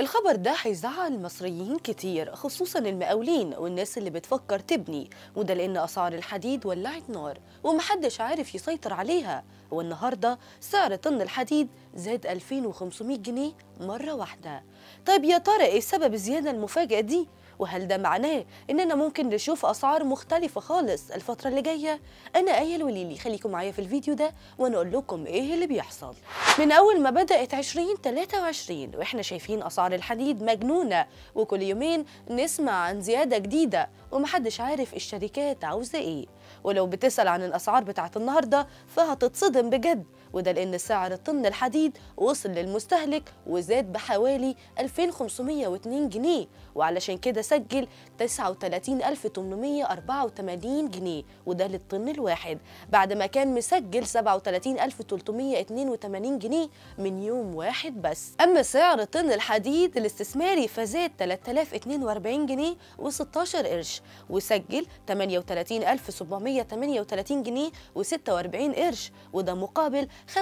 الخبر ده هيزعل المصريين كتير خصوصا المقاولين والناس اللي بتفكر تبني وده لان اسعار الحديد ولعت نار ومحدش عارف يسيطر عليها والنهارده سعر طن الحديد زاد 2500 جنيه مره واحده طيب يا ترى ايه سبب الزياده المفاجئه دي وهل ده معناه اننا ممكن نشوف اسعار مختلفه خالص الفتره اللي جايه انا ايه وليلي خليكم معايا في الفيديو ده وانا اقول لكم ايه اللي بيحصل من اول ما بدات 2023 واحنا شايفين اسعار الحديد مجنونه وكل يومين نسمع عن زياده جديده ومحدش عارف الشركات عاوزه ايه ولو بتسال عن الاسعار بتاعه النهارده فهتتصدم بجد وده لأن سعر طن الحديد وصل للمستهلك وزاد بحوالي 2502 جنيه وعلشان كده سجل 39884 جنيه وده للطن الواحد بعد ما كان مسجل 37382 جنيه من يوم واحد بس أما سعر طن الحديد الاستثماري فزاد 3042 جنيه و16 قرش وسجل 38738 جنيه و46 قرش وده مقابل 35696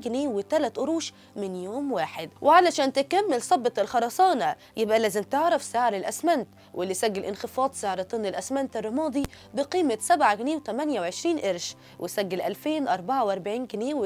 جنيه و3 قروش من يوم واحد وعلشان تكمل صبة الخرسانة يبقى لازم تعرف سعر الأسمنت واللي سجل انخفاض سعر طن الأسمنت الرمادي بقيمة 7 جنيه و28 قرش وسجل 2044 جنيه و79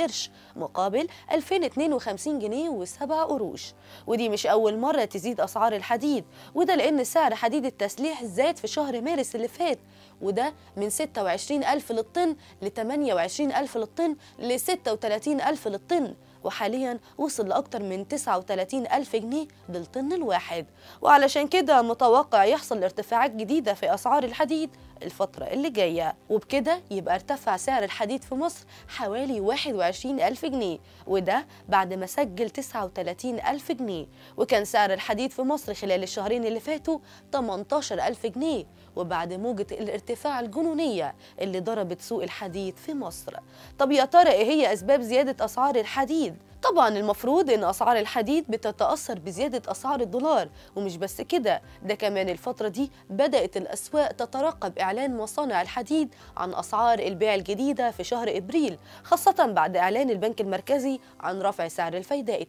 قرش مقابل 2052 جنيه و7 قروش ودي مش أول مرة تزيد أسعار الحديد وده لأن سعر حديد التسليح زاد في شهر مارس اللي فات وده من 26 ألف للطن ل 28 ألف للطن ل 36 ألف للطن وحاليا وصل لأكتر من 39 ألف جنيه للطن الواحد وعلشان كده متوقع يحصل ارتفاعات جديدة في أسعار الحديد الفترة اللي جاية وبكده يبقى ارتفع سعر الحديد في مصر حوالي 21 ألف جنيه وده بعد ما سجل 39 ألف جنيه وكان سعر الحديد في مصر خلال الشهرين اللي فاتوا 18 ألف جنيه وبعد موجة الارتفاع الجنونية اللي ضربت سوق الحديد في مصر طب يا ترى ايه هي أسباب زيادة أسعار الحديد الحديد طبعا المفروض ان اسعار الحديد بتتاثر بزياده اسعار الدولار ومش بس كده ده كمان الفتره دي بدات الاسواق تترقب اعلان مصانع الحديد عن اسعار البيع الجديده في شهر ابريل خاصه بعد اعلان البنك المركزي عن رفع سعر الفايده 2%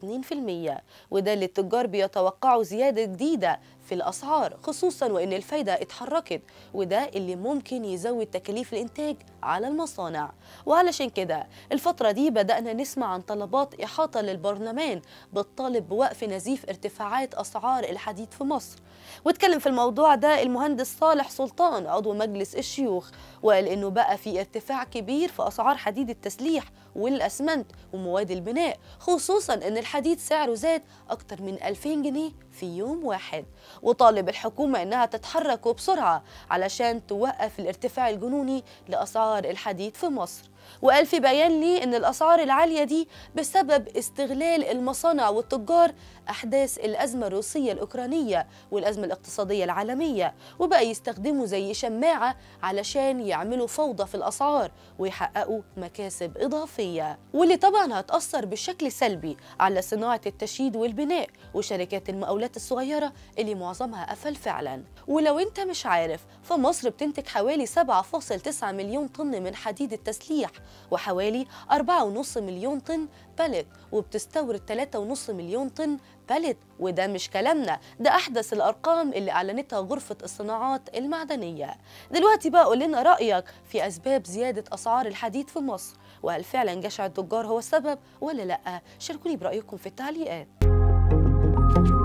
وده اللي التجار بيتوقعوا زياده جديده في الأسعار خصوصا وإن الفايدة اتحركت وده اللي ممكن يزود تكاليف الإنتاج على المصانع وعلشان كده الفترة دي بدأنا نسمع عن طلبات إحاطة للبرلمان بالطالب بوقف نزيف ارتفاعات أسعار الحديد في مصر واتكلم في الموضوع ده المهندس صالح سلطان عضو مجلس الشيوخ وقال إنه بقى في ارتفاع كبير في أسعار حديد التسليح والأسمنت ومواد البناء خصوصا أن الحديد سعره زاد أكتر من 2000 جنيه في يوم واحد وطالب الحكومة أنها تتحرك وبسرعة علشان توقف الارتفاع الجنوني لأسعار الحديد في مصر وقال في بيان ليه ان الاسعار العاليه دي بسبب استغلال المصانع والتجار احداث الازمه الروسيه الاوكرانيه والازمه الاقتصاديه العالميه وبقى يستخدموا زي شماعه علشان يعملوا فوضى في الاسعار ويحققوا مكاسب اضافيه واللي طبعا هتاثر بشكل سلبي على صناعه التشييد والبناء وشركات المقاولات الصغيره اللي معظمها قفل فعلا ولو انت مش عارف فمصر بتنتج حوالي 7.9 مليون طن من حديد التسليح وحوالي 4.5 مليون طن باليت وبتستورد 3.5 مليون طن باليت وده مش كلامنا ده أحدث الأرقام اللي أعلنتها غرفة الصناعات المعدنية دلوقتي بقى قول لنا رأيك في أسباب زيادة أسعار الحديد في مصر وهل فعلا جشع التجار هو السبب ولا لأ شاركوني برأيكم في التعليقات